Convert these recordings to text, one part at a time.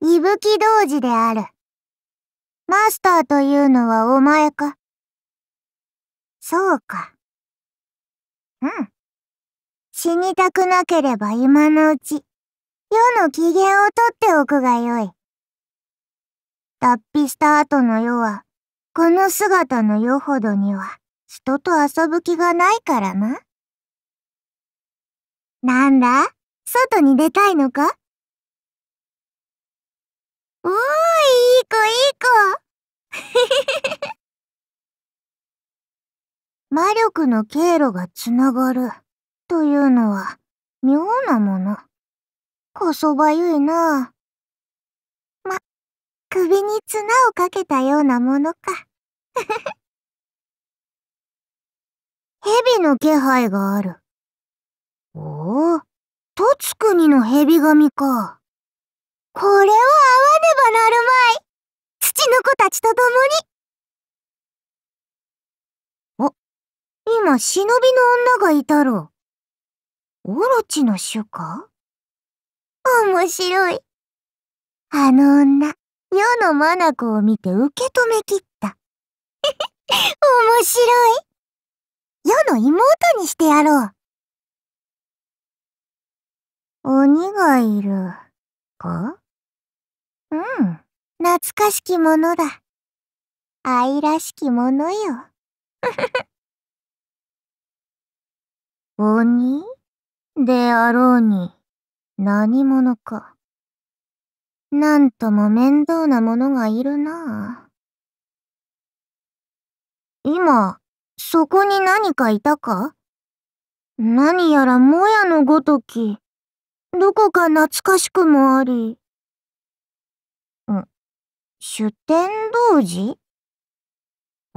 伊吹童子である。マスターというのはお前かそうか。うん。死にたくなければ今のうち、世の機嫌をとっておくがよい。脱皮した後の世は、この姿の世ほどには、人と遊ぶ気がないからな。なんだ外に出たいのかおーい、い子いい子。魔力の経路がつながるというのは妙なもの。こそばゆいなま、首に綱をかけたようなものか。蛇の気配がある。おお、とつくにの蛇神か。これはねば。と共に。お、今、忍びの女がいたろう。オロチの種か面白い。あの女、世のマナコを見て受け止めきった。面白い。世の妹にしてやろう。鬼がいる、かうん。懐かしきものだ。愛らしきものよ。鬼であろうに、何者か。なんとも面倒なものがいるな今、そこに何かいたか何やらもやのごとき、どこか懐かしくもあり。ん、出店同時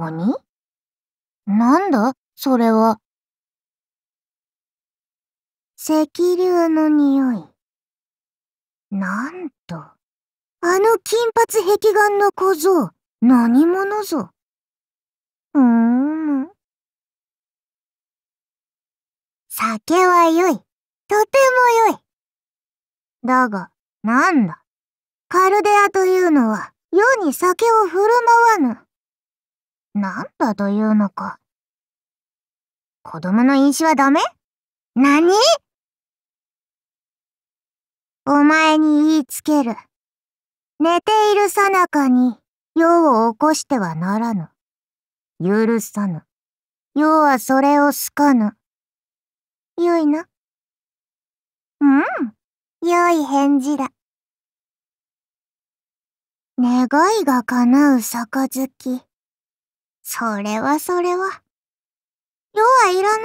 鬼なんだそれは。石流の匂い。なんと、あの金髪壁眼の小僧、何者ぞ。うーん。酒は良い。とても良い。だが、なんだ。カルデアというのは、世に酒を振る舞わぬ。なんだというのか。子供の飲酒はダメ何お前に言いつける。寝ているさなかに、世を起こしてはならぬ。許さぬ。世はそれを好かぬ。よいな。うん。良い返事だ。願いが叶う杯。それはそれは。世はいらぬ。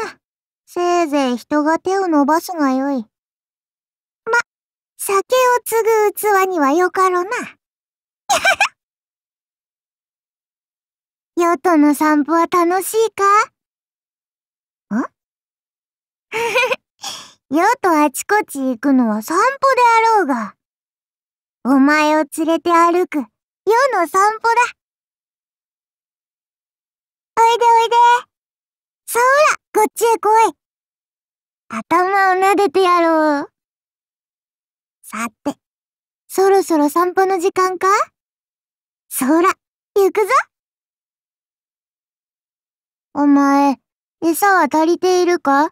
せいぜい人が手を伸ばすがよい。ま、酒を継ぐ器にはよかろな。ヨとの散歩は楽しいかん ヨとあちこち行くのは散歩であろうが。お前を連れて歩く、世の散歩だ。おいでおいで。そら、こっちへ来い。頭を撫でてやろう。さて、そろそろ散歩の時間かそら、行くぞ。お前、餌は足りているか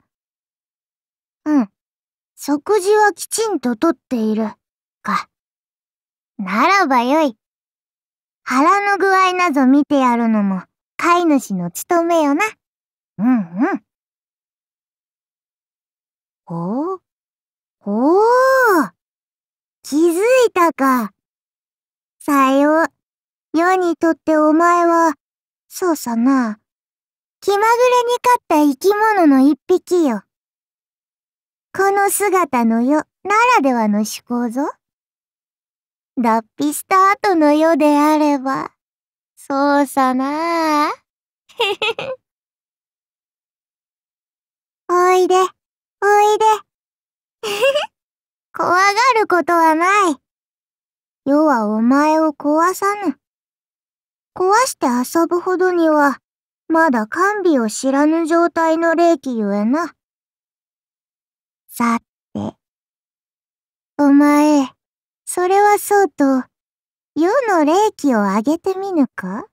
うん。食事はきちんととっている。か。ならばよい。腹の具合など見てやるのも、飼い主の務めよな。うんうん。おおー気づいたか。さよう。世にとってお前は、そうさな。気まぐれに飼った生き物の一匹よ。この姿の世ならではの思考ぞ。脱皮した後の世であれば。そうさなへ。おいで、おいで。怖がることはない。世はお前を壊さぬ。壊して遊ぶほどには、まだ完備を知らぬ状態の霊気ゆえな。さて、お前、それはそうと、世の霊気をあげてみぬか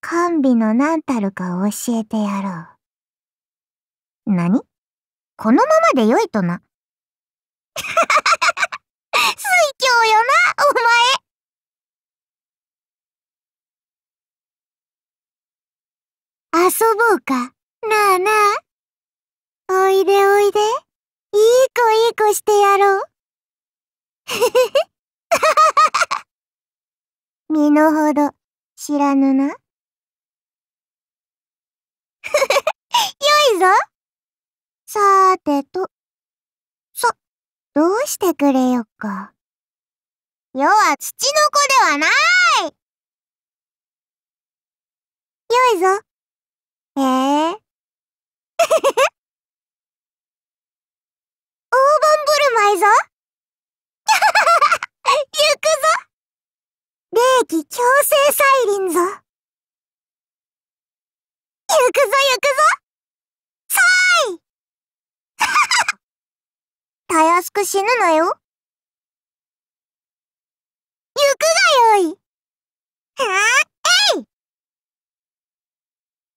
甘美の何たるかを教えてやろう。何このままでよいとな。水教よな、お前遊ぼうか。なあなあ。おいでおいで。いい子いい子してやろう。へへへ。身の程知らぬな。よいぞ。さーてと。さ、どうしてくれよか。世は土の子ではないよいぞ。へえ。大盤振る舞いぞ。行くぞ霊気強制サイリンぞ。行くぞ行くぞさーいたやすく死ぬなよ。行くがよいはぁ、えい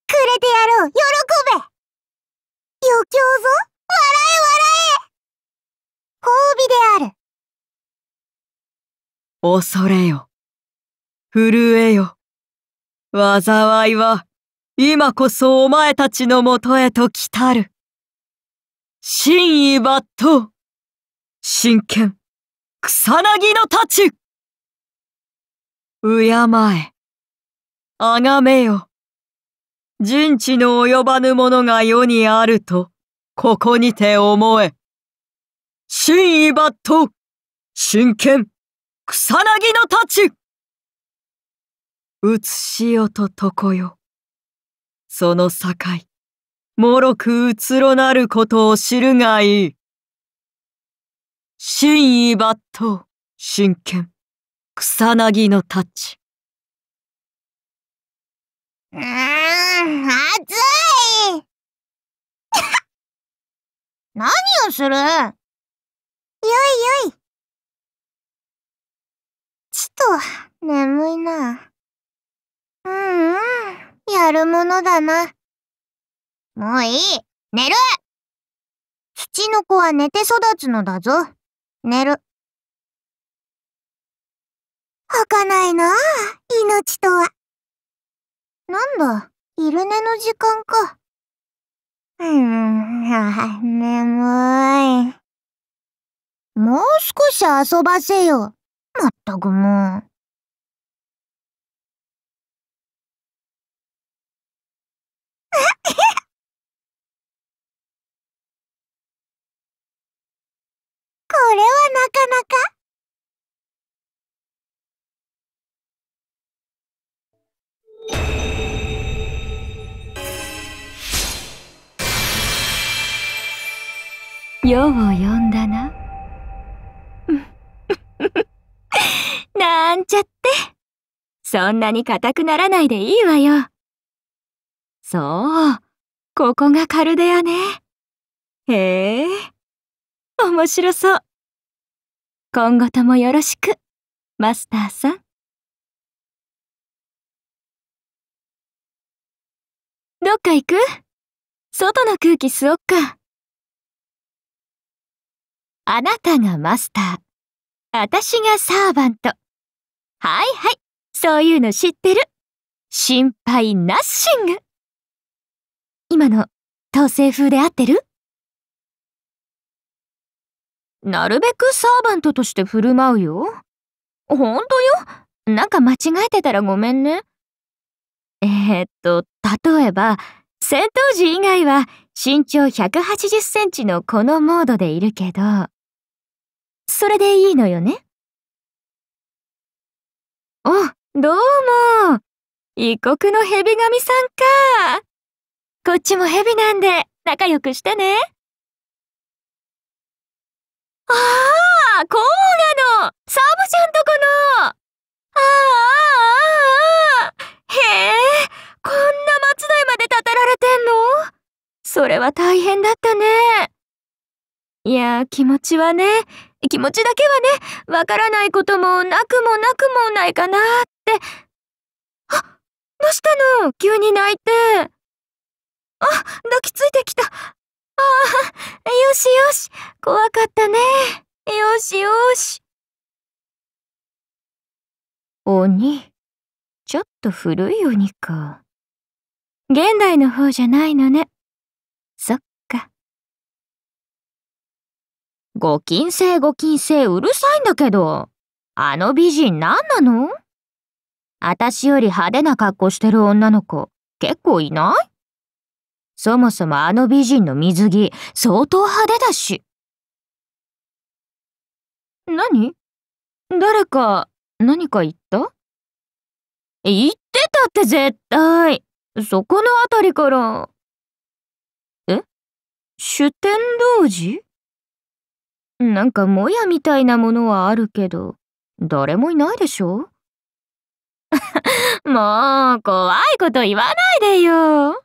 くれてやろう喜べ余興ぞ笑え笑え褒美である恐れよ。震えよ。災いは、今こそお前たちのもとへと来たる。真意抜刀。真剣。草薙の太刀。敬え。あがめよ。人知の及ばぬものが世にあると、ここにて思え。真意抜刀。真剣。草薙の太刀。つしおと床よ。その境、もろくうつろなることを知るがいい。真意抜刀、真剣、草薙の太刀。うーん、暑い 何をするよいよい。ちと、眠いな。うんうん、やるものだな。もういい、寝る土の子は寝て育つのだぞ。寝る。儚いなあ、命とは。なんだ、昼寝の時間か。うーん、眠い。もう少し遊ばせよ。まったくもう。これはなかなか。を呼んだな。なんちゃって。そんなに硬くならないでいいわよ。そう、ここがカルデアね。へえ、面白そう。今後ともよろしく、マスターさん。どっか行く外の空気吸おっか。あなたがマスター。あたしがサーバント。はいはい、そういうの知ってる。心配ナッシング今の統制風で合ってるなるべくサーバントとして振る舞うよ。ほんとよ。なんか間違えてたらごめんね。えー、っと、例えば、戦闘時以外は身長180センチのこのモードでいるけど、それでいいのよねあ、どうも。異国の蛇神さんか。こっちもヘビなんで、仲良くしてね。ああ、こうなのサブちゃんとこのああ、ああ、へえ、こんな松代まで建てられてんのそれは大変だったね。いや、気持ちはね、気持ちだけはね、わからないこともなくもなくもないかなって。あ、どうしたの急に泣いて。あ、抱きついてきた。ああ、よしよし。怖かったね。よしよし。鬼。ちょっと古い鬼か。現代の方じゃないのね。そっか。ご金星ご金星うるさいんだけど。あの美人何なの私より派手な格好してる女の子結構いないそもそもあの美人の水着、相当派手だし。何誰か、何か言った言ってたって絶対。そこのあたりから。え主典童寺なんかもやみたいなものはあるけど、誰もいないでしょ もう、怖いこと言わないでよ。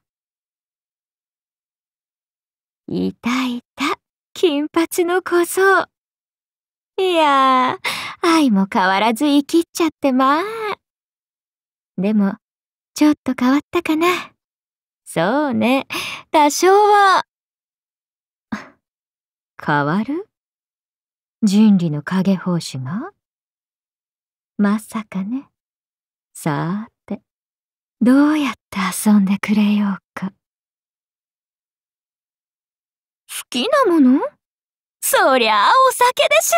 いたいた、金髪の小僧。いやー、愛も変わらず生きっちゃってまあ。でも、ちょっと変わったかな。そうね、多少は。変わる人理の影奉仕がまさかね。さーて、どうやって遊んでくれようか。好きなものそりゃあお酒でしょ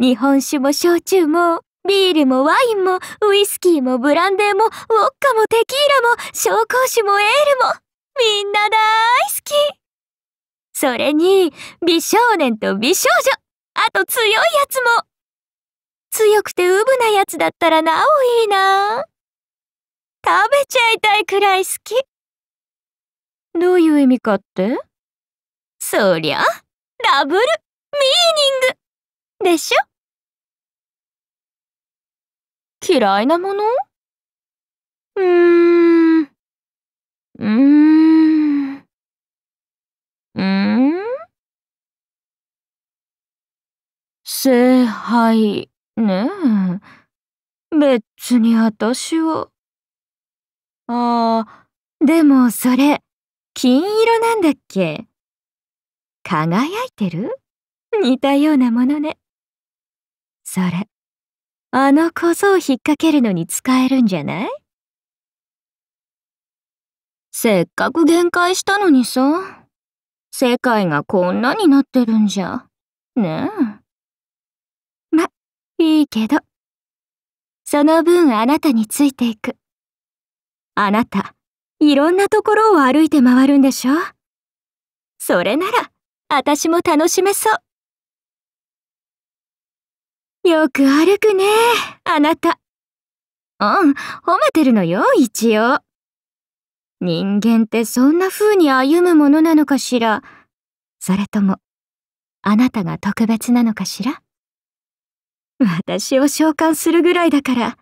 う日本酒も焼酎もビールもワインもウイスキーもブランデーもウォッカもテキーラも紹興酒もエールもみんな大好きそれに美少年と美少女あと強いやつも強くてウブなやつだったらなおいいな食べちゃいたいくらい好きどういう意味かってそりゃ、ダブル、ミーニングでしょ嫌いなものうーん。うーん。うーん。聖杯ねえ。別に私は。ああ、でもそれ、金色なんだっけ輝いてる似たようなものね。それ、あの小僧を引っ掛けるのに使えるんじゃないせっかく限界したのにさ、世界がこんなになってるんじゃ、ねえ。ま、いいけど、その分あなたについていく。あなた、いろんなところを歩いて回るんでしょそれなら、私も楽しめそう。よく歩くね、あなた。うん、褒めてるのよ、一応。人間ってそんな風に歩むものなのかしらそれとも、あなたが特別なのかしら私を召喚するぐらいだから、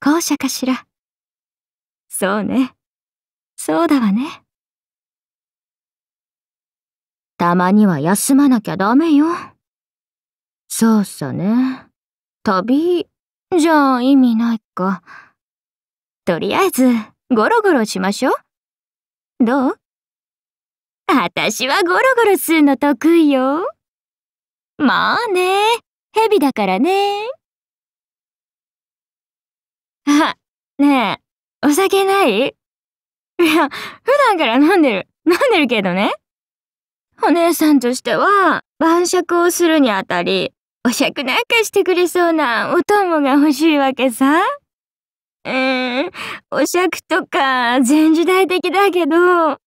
後者かしら。そうね。そうだわね。たまには休まなきゃダメよ。そうさね。旅、じゃあ意味ないか。とりあえず、ゴロゴロしましょう。どう私はゴロゴロするの得意よ。まあね、蛇だからね。あ、ねえ、お酒ないいや、普段から飲んでる。飲んでるけどね。お姉さんとしては、晩酌をするにあたり、お酌なんかしてくれそうなお供が欲しいわけさ。うーん、お酌とか、全時代的だけど、でも、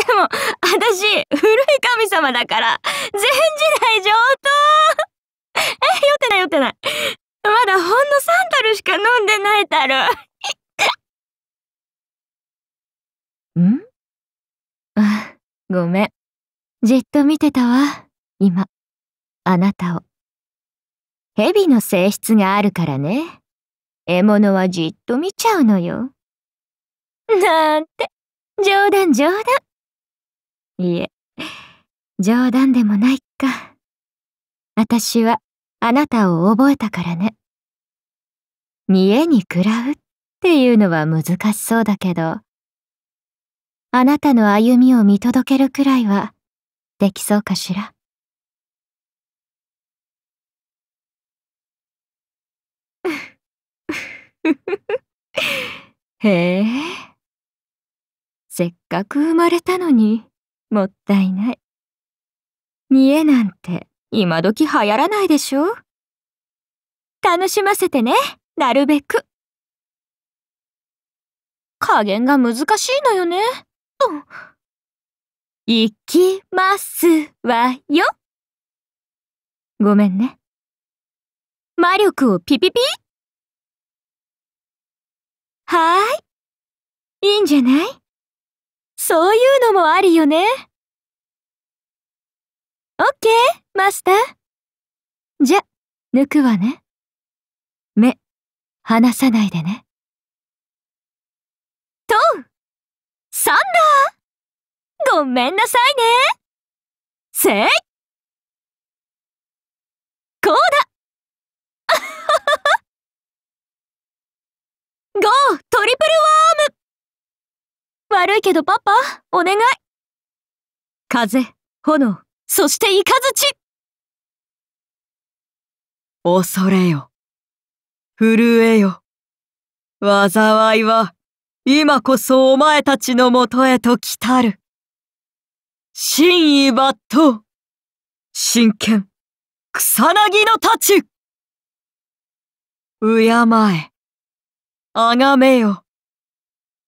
私、古い神様だから、全時代上等 え、酔ってない酔ってない。まだほんの3たるしか飲んでないたる。んあ、ごめん。じっと見てたわ、今。あなたを。蛇の性質があるからね。獲物はじっと見ちゃうのよ。なんて、冗談冗談。いえ、冗談でもないか。私はあなたを覚えたからね。見えに食らうっていうのは難しそうだけど、あなたの歩みを見届けるくらいは、できそうかしら へえせっかく生まれたのにもったいない見えなんて今時流行らないでしょ楽しませてねなるべく加減が難しいのよねうん行きますわよ。ごめんね。魔力をピピピはーい。いいんじゃないそういうのもあるよね。オッケー、マスター。じゃ、抜くわね。目、離さないでね。トンサンダーごめんなさいねせいこうだゴー トリプルワーム悪いけどパパ、お願い風、炎、そしてイカズチ恐れよ。震えよ。災いは、今こそお前たちのもとへと来たる。真意抜刀真剣草薙の太刀敬えあがめよ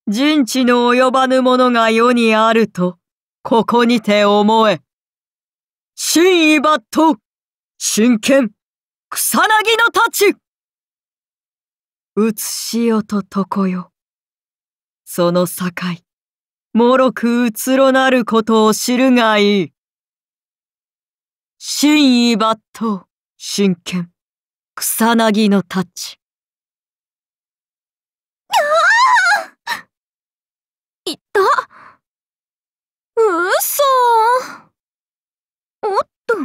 人知の及ばぬ者が世にあるとここにて思え真意抜刀真剣草薙の太刀写しよと床よその境もろくうつろなることを知るがいい。真意抜刀、真剣、草薙のタッチ。いったうそおっと。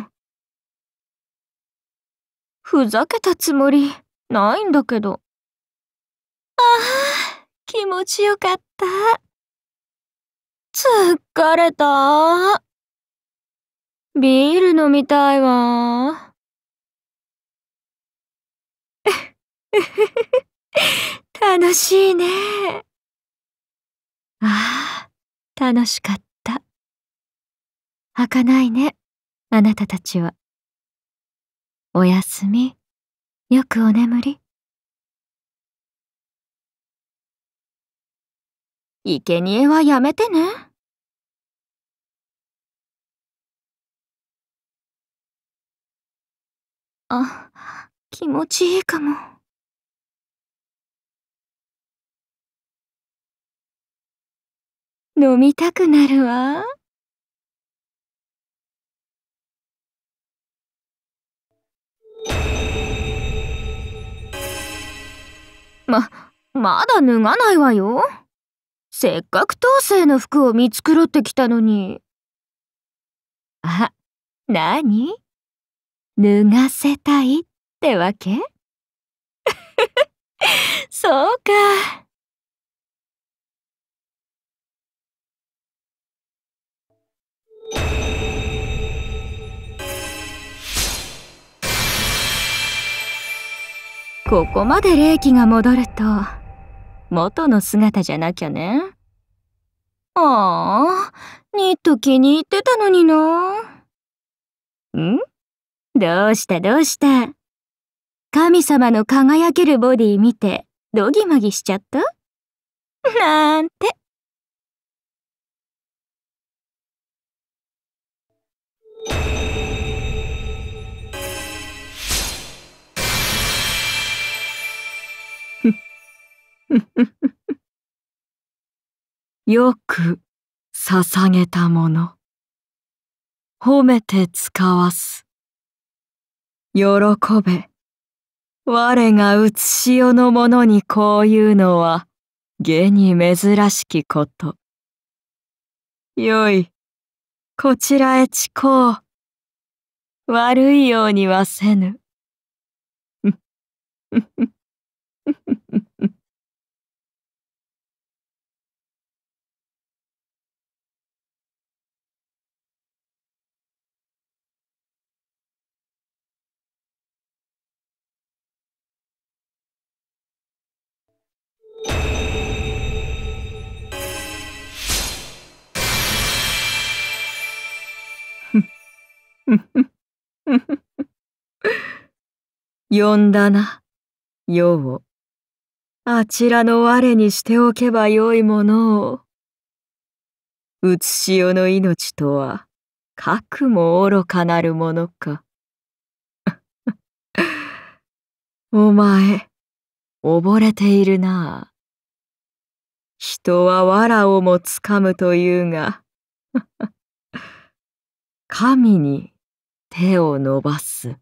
ふざけたつもりないんだけど。ああ、気持ちよかった。疲れた。ビール飲みたいわ。楽しいね。ああ、楽しかった。儚いね、あなたたちは。おやすみ。よくお眠り。生贄はやめてね。あ、気持ちいいかも。飲みたくなるわ。ま、まだ脱がないわよ。せっかく当世の服を見繕ってきたのに。あ、なに脱がせたいってわけ そうか。ここまで霊気が戻ると。元の姿じゃなきゃね。ああ、ニット気に入ってたのにな。んどうしたどうした神様の輝けるボディ見て、ドギマギしちゃったなんて。you よく捧げたもの。褒めて使わす。喜べ。我が写し世のものにこういうのは、下に珍しきこと。よい、こちらへちこう。悪いようにはせぬ。呼んだな、世を。あちらの我にしておけばよいものを。つし世の命とは、かくも愚かなるものか。お前、溺れているな。人は藁をもつかむというが、神 に手を伸ばす。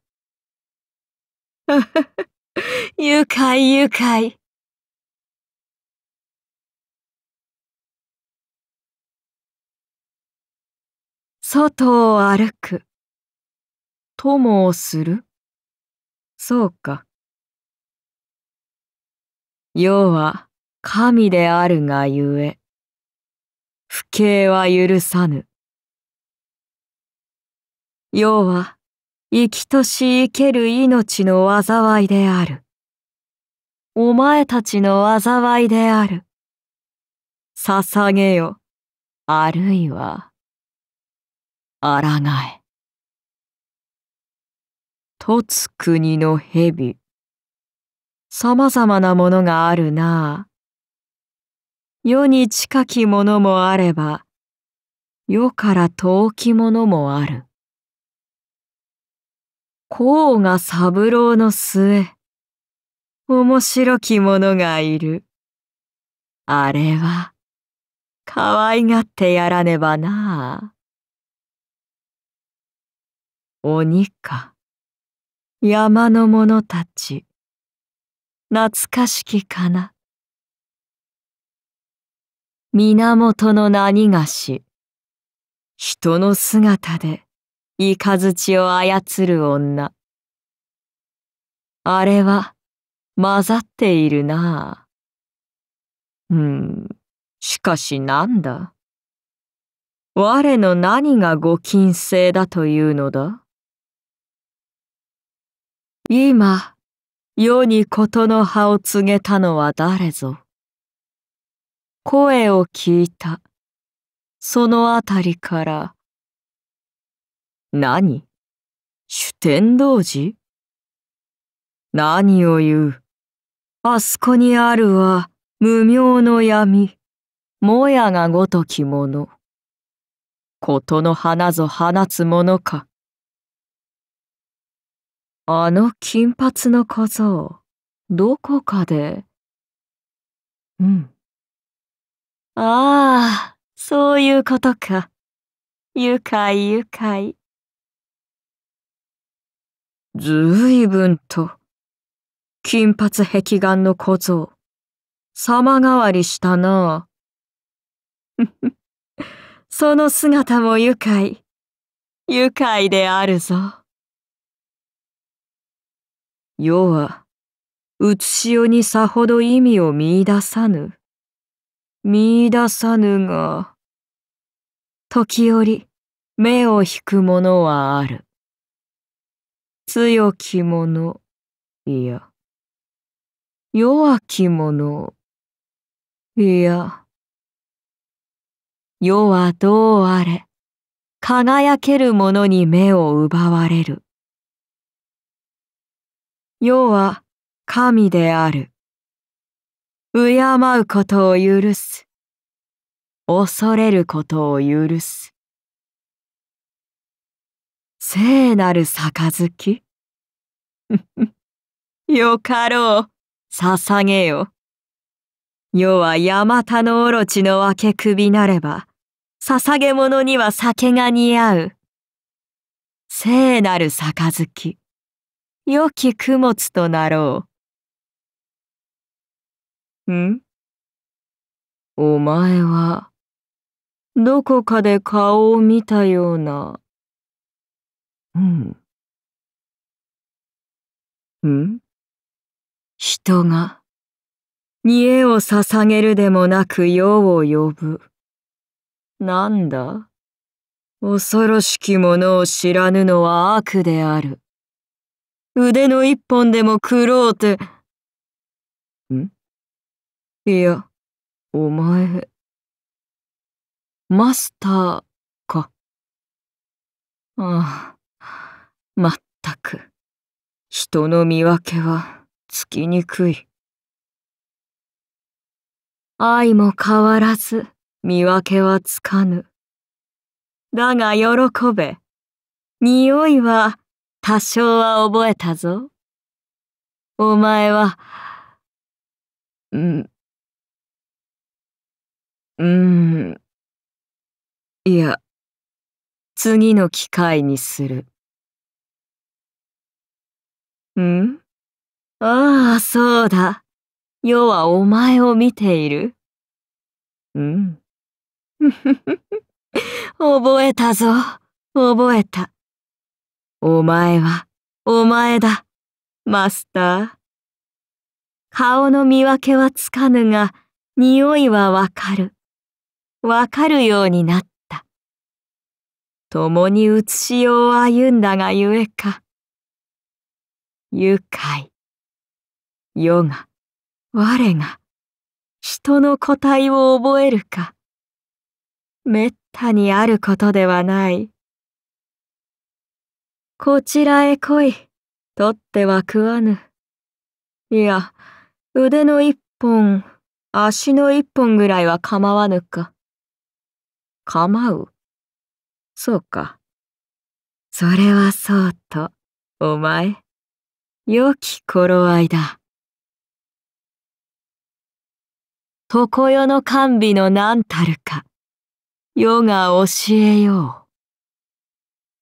愉快愉快。外を歩く。友をするそうか。世は神であるがゆえ、不敬は許さぬ。要は、生きとし生ける命の災いである。お前たちの災いである。捧げよ、あるいは、抗え。とつ国の蛇。様々なものがあるなあ。世に近きものもあれば、世から遠きものもある。甲賀三郎の末。面白き者がいる。あれは、可愛がってやらねばな。鬼か、山の者たち、懐かしきかな。源の何がし、人の姿で、イカズチを操る女。あれは、混ざっているなうん、しかしなんだ。我の何がご禁制だというのだ今、世に事の葉を告げたのは誰ぞ。声を聞いた。そのあたりから、何主天道寺何を言う。あそこにあるは無名の闇。もやがごときもの。ことの花ぞ放つものか。あの金髪の小僧、どこかで。うん。ああ、そういうことか。愉快愉快。ずいぶんと、金髪壁眼の小僧、様変わりしたな。その姿も愉快、愉快であるぞ。世は、写しおにさほど意味を見出さぬ。見出さぬが、時折、目を引くものはある。強き者、いや、弱き者、いや、世はどうあれ、輝けるものに目を奪われる。世は神である。敬うことを許す。恐れることを許す。聖なる杯 よかろう、捧げよ。世はヤマタのオロチの分け首なれば、捧げ物には酒が似合う。聖なる杯、良き供物となろう。んお前は、どこかで顔を見たような。うん。ん人が、えを捧げるでもなく世を呼ぶ。なんだ恐ろしきものを知らぬのは悪である。腕の一本でも狂うて。んいや、お前。マスターか。ああ。まったく人の見分けはつきにくい愛も変わらず見分けはつかぬだが喜べ匂いは多少は覚えたぞお前はうんうんいや次の機会にする。んああ、そうだ。世はお前を見ている。うん。覚えたぞ。覚えた。お前は、お前だ。マスター。顔の見分けはつかぬが、匂いはわかる。わかるようになった。共に写しようを歩んだがゆえか。愉快。世が、我が、人の個体を覚えるか。めったにあることではない。こちらへ来い、取っては食わぬ。いや、腕の一本、足の一本ぐらいは構わぬか。構うそうか。それはそうと、お前。良き頃合いだ。常世の甘美の何たるか、世が教えよ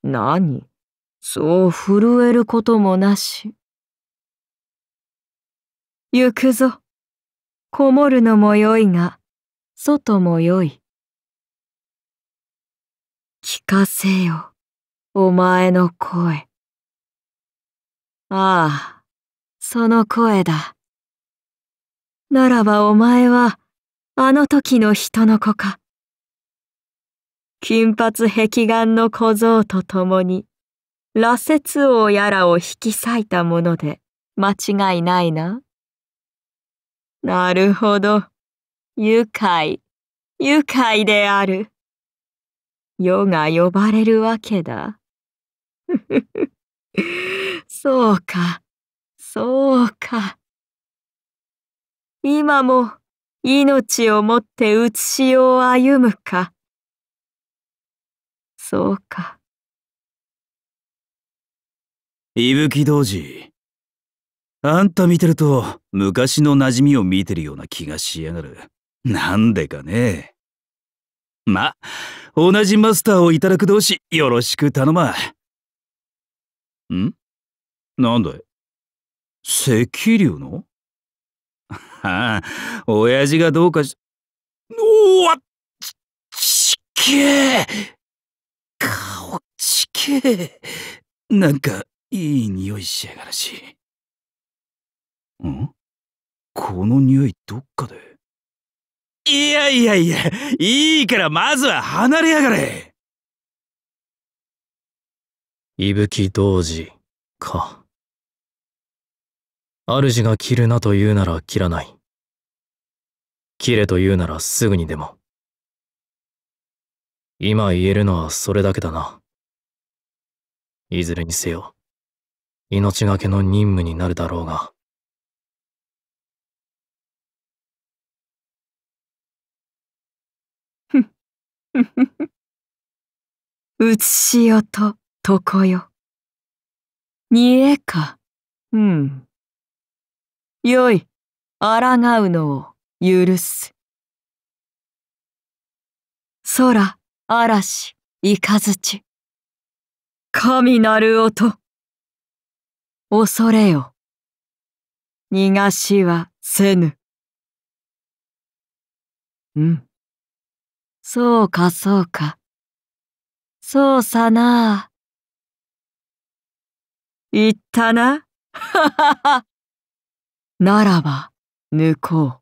う。何そう震えることもなし。行くぞ。こもるのもよいが、外もよい。聞かせよ、お前の声。ああ、その声だ。ならばお前は、あの時の人の子か。金髪壁眼の小僧と共に、羅刹王やらを引き裂いたもので、間違いないな。なるほど。愉快、愉快である。世が呼ばれるわけだ。そうか、そうか。今も命をもって写しを歩むか。そうか。伊吹童子。あんた見てると昔の馴染みを見てるような気がしやがる。なんでかね。ま、同じマスターをいただく同士よろしく頼ま。んなんだい赤竜のは あ、親父がどうかし、おわち、ちけえ顔ちけえ。なんか、いい匂いしやがらしい。んこの匂いどっかで。いやいやいや、いいからまずは離れやがれ伊吹童子か。主が切るなと言うなら切らない。切れと言うならすぐにでも。今言えるのはそれだけだな。いずれにせよ、命がけの任務になるだろうが。うつしよと床よ。にえか。うん。よい、抗うのを許す。空、嵐、雷。神なる音。恐れよ。逃がしはせぬ。うん。そうかそうか。そうさな。言ったな。ははは。ならば、抜こう。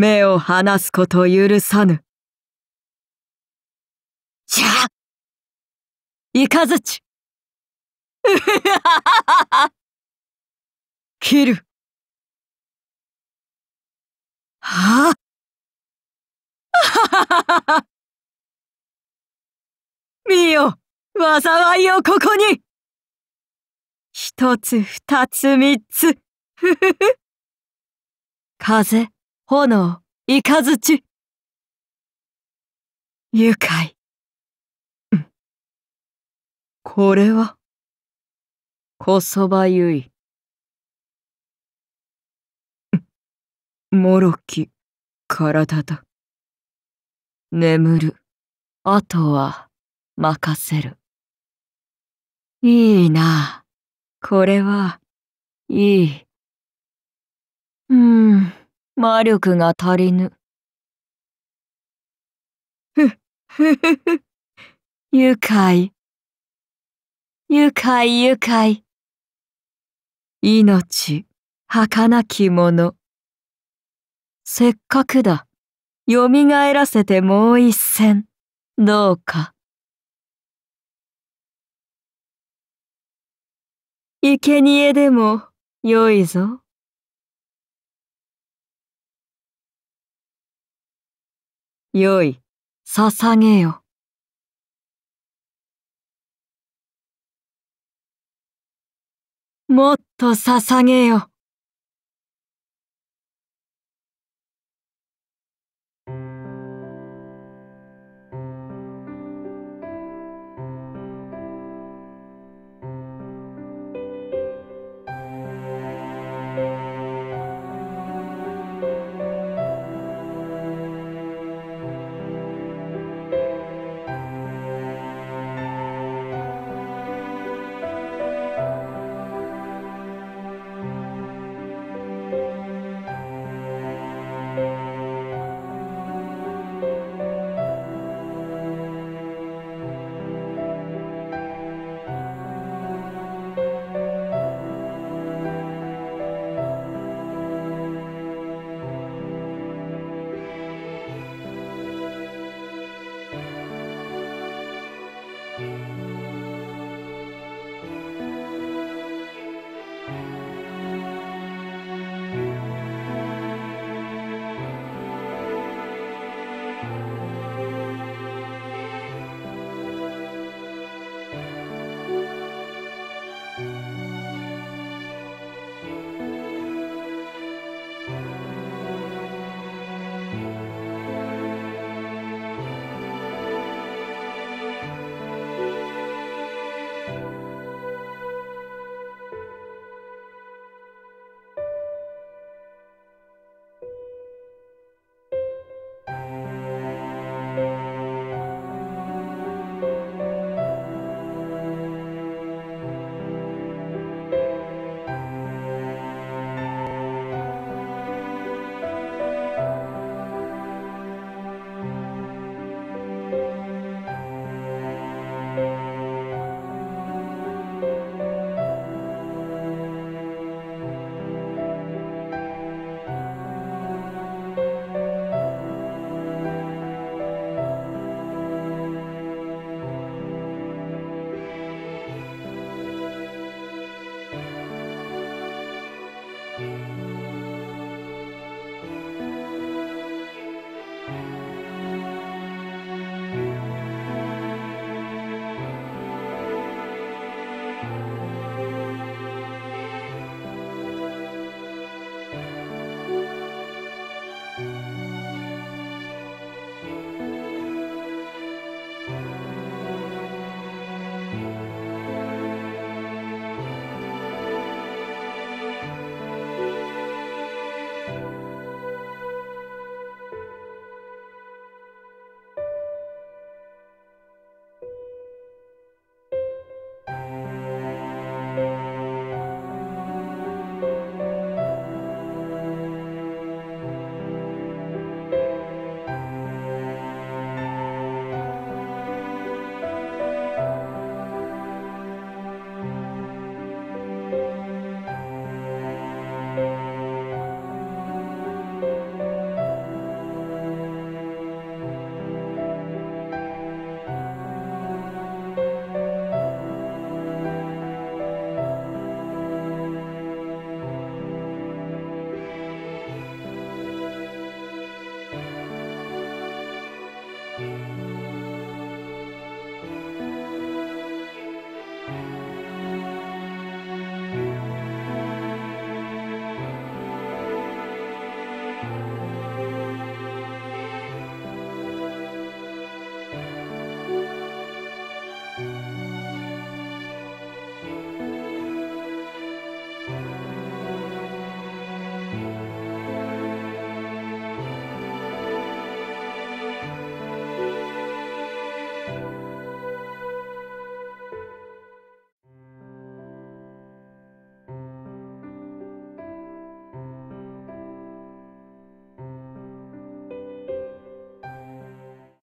目を離すこと許さぬ。じゃあいかずち 切る。はあ 見よ災いをここに一つ二つ三つ 風、炎、イカズチ。愉快。これは、こそばゆい。もろき体だ。眠る。あとは任せる。いいな。これは、いい。うん、魔力が足りぬ。ふ、ふふふ。愉快。愉快愉快。命、儚きもの。せっかくだ。蘇らせてもう一戦。どうか。生贄でも良いぞ。よい、捧げよ。もっと捧げよ。Thank you.